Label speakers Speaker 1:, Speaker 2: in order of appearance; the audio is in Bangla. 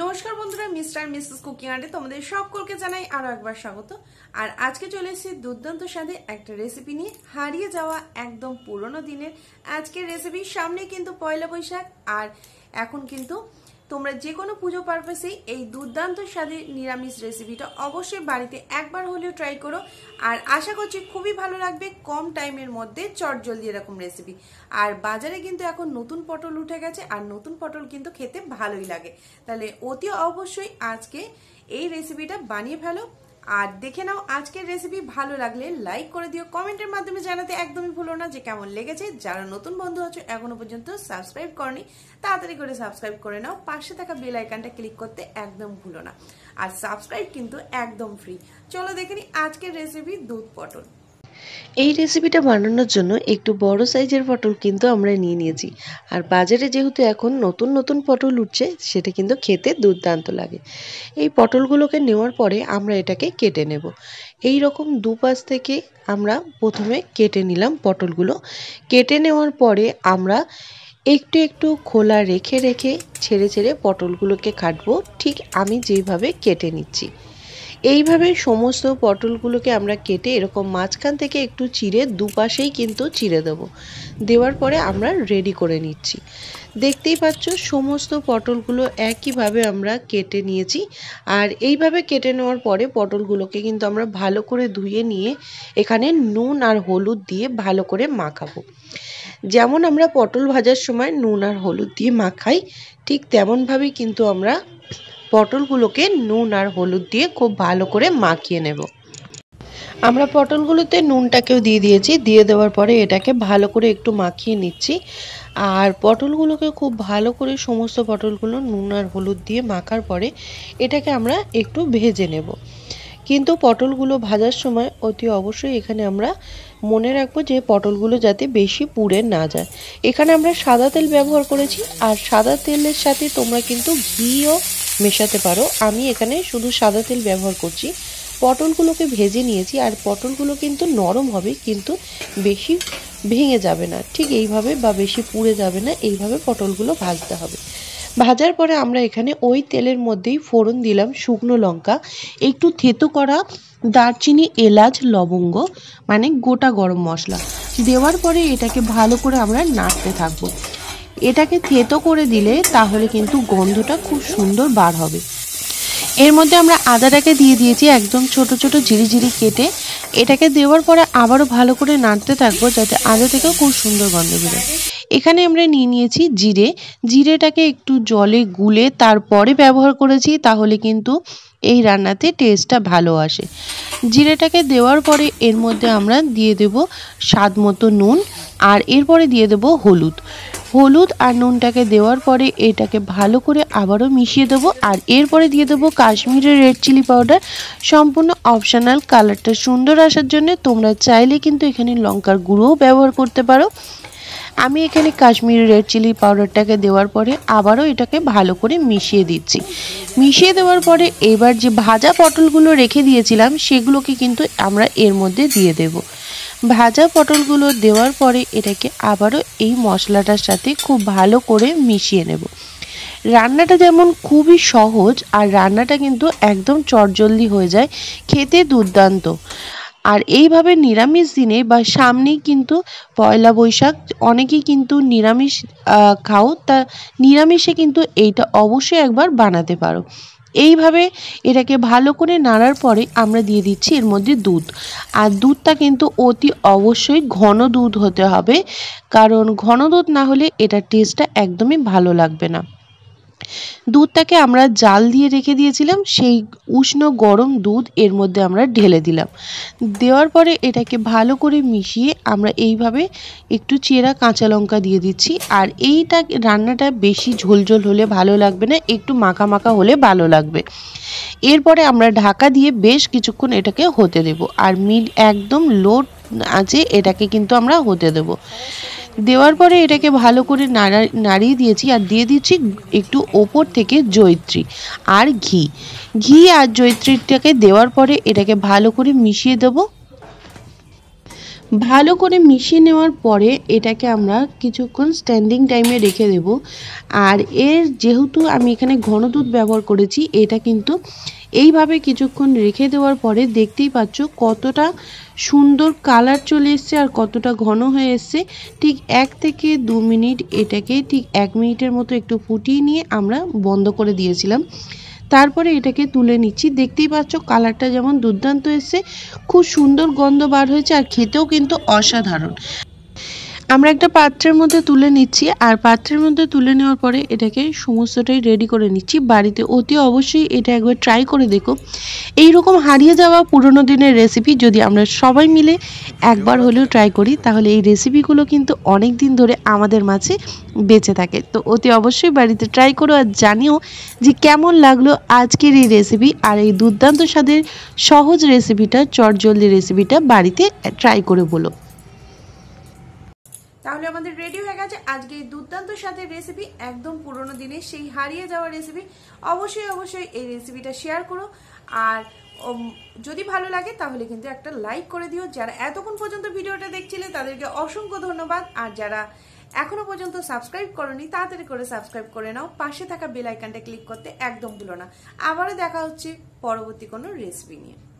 Speaker 1: নমস্কার বন্ধুরা মিস্টার মিসেস কুকিং আর্টে তোমাদের সকলকে জানাই আরও একবার স্বাগত আর আজকে চলে এসেছি দুর্দান্ত স্বাদে একটা রেসিপি নিয়ে হারিয়ে যাওয়া একদম পুরনো দিনের আজকের রেসিপি সামনে কিন্তু পয়লা বৈশাখ আর এখন কিন্তু তোমরা যে কোনো পুজো পারপাসেই এই দুর্দান্ত স্বাদের নিরামিষ রেসিপিটা অবশ্যই বাড়িতে একবার হলেও ট্রাই করো আর আশা করছি খুবই ভালো লাগবে কম টাইমের মধ্যে চটজলদি এরকম রেসিপি আর বাজারে কিন্তু এখন নতুন পটল উঠে গেছে আর নতুন পটল কিন্তু খেতে ভালোই লাগে তাহলে অতি অবশ্যই আজকে এই রেসিপিটা বানিয়ে ফেলো আর দেখে নাও আজকের রেসিপি ভালো লাগলে লাইক করে দিও কমেন্টের মাধ্যমে জানাতে একদমই ভুলো না যে কেমন লেগেছে যারা নতুন বন্ধু আছো এখনো পর্যন্ত সাবস্ক্রাইব করনি তাড়াতাড়ি করে সাবস্ক্রাইব করে নাও পাশে থাকা বেল আইকনটা ক্লিক করতে একদম ভুলো না আর সাবস্ক্রাইব কিন্তু একদম ফ্রি চলো দেখে নি আজকের রেসিপি দুধ পটল এই রেসিপিটা বানানোর জন্য একটু বড় সাইজের পটল কিন্তু আমরা নিয়ে নিয়েছি আর বাজারে যেহেতু এখন নতুন নতুন পটল উঠছে সেটা কিন্তু খেতে দুর্দান্ত লাগে এই পটলগুলোকে নেওয়ার পরে আমরা এটাকে কেটে নেব এই রকম দুপাশ থেকে আমরা প্রথমে কেটে নিলাম পটলগুলো কেটে নেওয়ার পরে আমরা একটু একটু খোলা রেখে রেখে ছেড়ে ছেড়ে পটলগুলোকে কাটবো ঠিক আমি যেভাবে কেটে নিচ্ছি এইভাবে সমস্ত পটলগুলোকে আমরা কেটে এরকম মাঝখান থেকে একটু চিড়ে দুপাশেই কিন্তু চিড়ে দেব দেওয়ার পরে আমরা রেডি করে নিচ্ছি দেখতেই পাচ্ছ সমস্ত পটলগুলো একইভাবে আমরা কেটে নিয়েছি আর এইভাবে কেটে নেওয়ার পরে পটলগুলোকে কিন্তু আমরা ভালো করে ধুয়ে নিয়ে এখানে নুন আর হলুদ দিয়ে ভালো করে মাখাবো যেমন আমরা পটল ভাজার সময় নুন আর হলুদ দিয়ে মাখাই ঠিক তেমনভাবেই কিন্তু আমরা পটলগুলোকে নুন আর হলুদ দিয়ে খুব ভালো করে মাখিয়ে নেব আমরা পটলগুলোতে নুনটাকেও দিয়ে দিয়েছি দিয়ে দেওয়ার পরে এটাকে ভালো করে একটু মাখিয়ে নিচ্ছি আর পটলগুলোকে খুব ভালো করে সমস্ত পটলগুলো নুন আর হলুদ দিয়ে মাখার পরে এটাকে আমরা একটু ভেজে নেব কিন্তু পটলগুলো ভাজার সময় অতি অবশ্যই এখানে আমরা মনে রাখবো যে পটলগুলো যাতে বেশি পুড়ে না যায় এখানে আমরা সাদা তেল ব্যবহার করেছি আর সাদা তেলের সাথে তোমরা কিন্তু ঘিও মেশাতে পারো আমি এখানে শুধু সাদা তেল ব্যবহার করছি পটলগুলোকে ভেজে নিয়েছি আর পটলগুলো কিন্তু নরম হবে কিন্তু বেশি ভেঙে যাবে না ঠিক এইভাবে বা বেশি পুড়ে যাবে না এইভাবে পটলগুলো ভাজতে হবে ভাজার পরে আমরা এখানে ওই তেলের মধ্যেই ফোড়ন দিলাম শুকনো লঙ্কা একটু থেতো করা দারচিনি এলাচ লবঙ্গ মানে গোটা গরম মশলা দেওয়ার পরে এটাকে ভালো করে আমরা নাড়তে থাকবো এটাকে থেতো করে দিলে তাহলে কিন্তু গন্ধটা খুব সুন্দর বার হবে এর মধ্যে আমরা আদাটাকে দিয়ে দিয়েছি একদম ছোট ছোট ঝিরিঝিরি কেটে এটাকে দেওয়ার পরে আবারও ভালো করে নাড়তে থাকবো যাতে আদা থেকেও খুব সুন্দর গন্ধ বেরোয় এখানে আমরা নিয়ে নিয়েছি জিরে জিরেটাকে একটু জলে গুলে তারপরে ব্যবহার করেছি তাহলে কিন্তু এই রান্নাতে টেস্টটা ভালো আসে জিরেটাকে দেওয়ার পরে এর মধ্যে আমরা দিয়ে দেব স্বাদ মতো নুন আর এরপরে দিয়ে দেব হলুদ হলুদ আর নুনটাকে দেওয়ার পরে এটাকে ভালো করে আবারও মিশিয়ে দেবো আর এরপরে দিয়ে দেবো কাশ্মীরের রেড চিলি পাউডার সম্পূর্ণ অপশানাল কালারটা সুন্দর আসার জন্য তোমরা চাইলে কিন্তু এখানে লঙ্কার গুঁড়োও ব্যবহার করতে পারো আমি এখানে কাশ্মীরি রেড চিলি পাউডারটাকে দেওয়ার পরে আবারও এটাকে ভালো করে মিশিয়ে দিচ্ছি মিশিয়ে দেওয়ার পরে এবার যে ভাজা পটলগুলো রেখে দিয়েছিলাম সেগুলোকে কিন্তু আমরা এর মধ্যে দিয়ে দেবো ভাজা পটলগুলো দেওয়ার পরে এটাকে আবারও এই মশলাটার সাথে খুব ভালো করে মিশিয়ে নেব রান্নাটা যেমন খুবই সহজ আর রান্নাটা কিন্তু একদম চটজলদি হয়ে যায় খেতে দুর্দান্ত আর এইভাবে নিরামিষ দিনে বা সামনেই কিন্তু পয়লা বৈশাখ অনেকেই কিন্তু নিরামিষ খাও তা নিরামিষে কিন্তু এইটা অবশ্যই একবার বানাতে পারো এইভাবে এটাকে ভালো করে নাড়ার পরে আমরা দিয়ে দিচ্ছি এর মধ্যে দুধ আর দুধটা কিন্তু অতি অবশ্যই ঘন দুধ হতে হবে কারণ ঘন দুধ না হলে এটার টেস্টটা একদমই ভালো লাগবে না দুধটাকে আমরা জাল দিয়ে রেখে দিয়েছিলাম সেই উষ্ণ গরম দুধ এর মধ্যে আমরা ঢেলে দিলাম দেওয়ার পরে এটাকে ভালো করে মিশিয়ে আমরা এইভাবে একটু চেরা কাঁচা লঙ্কা দিয়ে দিচ্ছি আর এইটা রান্নাটা বেশি ঝোলঝোল হলে ভালো লাগবে না একটু মাখা মাখা হলে ভালো লাগবে এরপরে আমরা ঢাকা দিয়ে বেশ কিছুক্ষণ এটাকে হতে দেব আর মিড একদম লোড আছে এটাকে কিন্তু আমরা হতে দেব দেওয়ার পরে এটাকে ভালো করে নাড়া নাড়িয়ে দিয়েছি আর দিয়ে দিচ্ছি একটু ওপর থেকে জৈত্রী আর ঘি ঘি আর জৈত্রীটাকে দেওয়ার পরে এটাকে ভালো করে মিশিয়ে দেবো ভালো করে মিশিয়ে নেওয়ার পরে এটাকে আমরা কিছুক্ষণ স্ট্যান্ডিং টাইমে রেখে দেব আর এর যেহেতু আমি এখানে ঘন দুধ ব্যবহার করেছি এটা কিন্তু এইভাবে কিছুক্ষণ রেখে দেওয়ার পরে দেখতেই পাচ্ছ কতটা সুন্দর কালার চলে এসছে আর কতটা ঘন হয়ে এসছে ঠিক এক থেকে দু মিনিট এটাকে ঠিক এক মিনিটের মতো একটু ফুটিয়ে নিয়ে আমরা বন্ধ করে দিয়েছিলাম তারপরে এটাকে তুলে নিচ্ছি দেখতেই পাচ্ছ কালারটা যেমন দুর্দান্ত এসছে খুব সুন্দর গন্ধ বার হয়েছে আর খেতেও কিন্তু অসাধারণ আমরা একটা পাত্রের মধ্যে তুলে নিচ্ছি আর পাত্রের মধ্যে তুলে নেওয়ার পরে এটাকে সমস্তটাই রেডি করে নিচ্ছি বাড়িতে অতি অবশ্যই এটা একবার ট্রাই করে দেখো এই রকম হারিয়ে যাওয়া পুরনো দিনের রেসিপি যদি আমরা সবাই মিলে একবার হলেও ট্রাই করি তাহলে এই রেসিপিগুলো কিন্তু অনেক দিন ধরে আমাদের মাঝে বেঁচে থাকে তো অতি অবশ্যই বাড়িতে ট্রাই করো আর জানিও যে কেমন লাগলো আজকের এই রেসিপি আর এই দুর্দান্ত স্বাদের সহজ রেসিপিটা চটজলদি রেসিপিটা বাড়িতে ট্রাই করে বলো তাহলে আমাদের রেডি হয়ে গেছে আজকে এই দুর্দান্ত স্বাদের রেসিপি একদম পুরনো দিনে সেই হারিয়ে যাওয়া রেসিপি অবশ্যই অবশ্যই এই রেসিপিটা শেয়ার করো আর যদি ভালো লাগে তাহলে কিন্তু একটা লাইক করে দিও যারা এতক্ষণ পর্যন্ত ভিডিওটা দেখছিলে তাদেরকে অসংখ্য ধন্যবাদ আর যারা এখনো পর্যন্ত সাবস্ক্রাইব করনি তাড়াতাড়ি করে সাবস্ক্রাইব করে নাও পাশে থাকা বেল আইকনটা ক্লিক করতে একদম ভুলো না আবারও দেখা হচ্ছে পরবর্তী কোনো রেসিপি নিয়ে